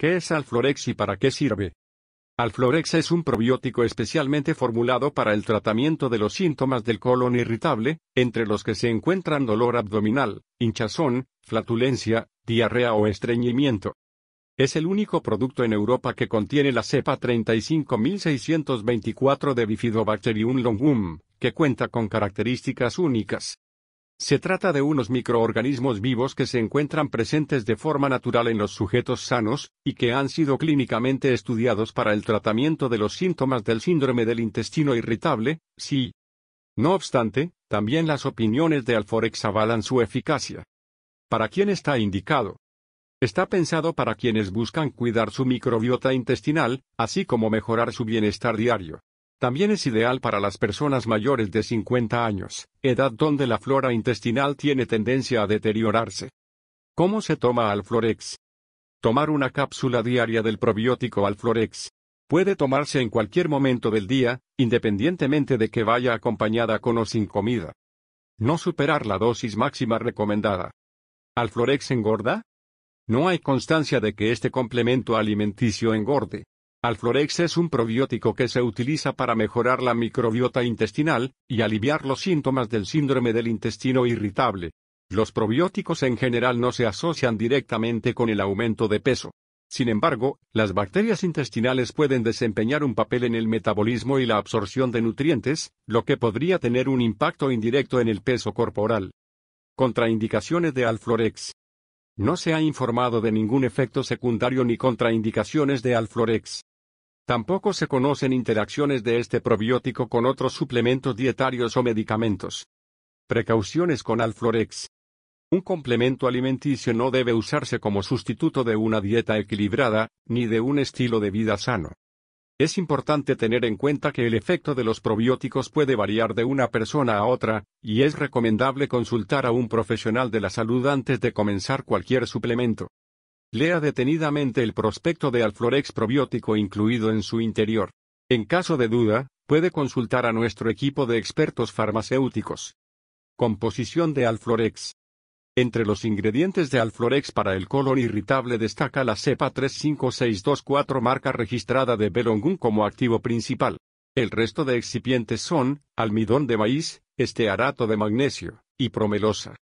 ¿Qué es Alflorex y para qué sirve? Alflorex es un probiótico especialmente formulado para el tratamiento de los síntomas del colon irritable, entre los que se encuentran dolor abdominal, hinchazón, flatulencia, diarrea o estreñimiento. Es el único producto en Europa que contiene la cepa 35624 de Bifidobacterium longum, que cuenta con características únicas. Se trata de unos microorganismos vivos que se encuentran presentes de forma natural en los sujetos sanos, y que han sido clínicamente estudiados para el tratamiento de los síntomas del síndrome del intestino irritable, sí. No obstante, también las opiniones de Alforex avalan su eficacia. ¿Para quién está indicado? Está pensado para quienes buscan cuidar su microbiota intestinal, así como mejorar su bienestar diario. También es ideal para las personas mayores de 50 años, edad donde la flora intestinal tiene tendencia a deteriorarse. ¿Cómo se toma Alflorex? Tomar una cápsula diaria del probiótico Alflorex. Puede tomarse en cualquier momento del día, independientemente de que vaya acompañada con o sin comida. No superar la dosis máxima recomendada. ¿Alflorex engorda? No hay constancia de que este complemento alimenticio engorde. Alflorex es un probiótico que se utiliza para mejorar la microbiota intestinal y aliviar los síntomas del síndrome del intestino irritable. Los probióticos en general no se asocian directamente con el aumento de peso. Sin embargo, las bacterias intestinales pueden desempeñar un papel en el metabolismo y la absorción de nutrientes, lo que podría tener un impacto indirecto en el peso corporal. Contraindicaciones de Alflorex. No se ha informado de ningún efecto secundario ni contraindicaciones de Alflorex. Tampoco se conocen interacciones de este probiótico con otros suplementos dietarios o medicamentos. Precauciones con Alflorex. Un complemento alimenticio no debe usarse como sustituto de una dieta equilibrada, ni de un estilo de vida sano. Es importante tener en cuenta que el efecto de los probióticos puede variar de una persona a otra, y es recomendable consultar a un profesional de la salud antes de comenzar cualquier suplemento. Lea detenidamente el prospecto de Alflorex probiótico incluido en su interior. En caso de duda, puede consultar a nuestro equipo de expertos farmacéuticos. Composición de Alflorex. Entre los ingredientes de Alflorex para el colon irritable destaca la cepa 35624 marca registrada de Belongun como activo principal. El resto de excipientes son, almidón de maíz, estearato de magnesio, y promelosa.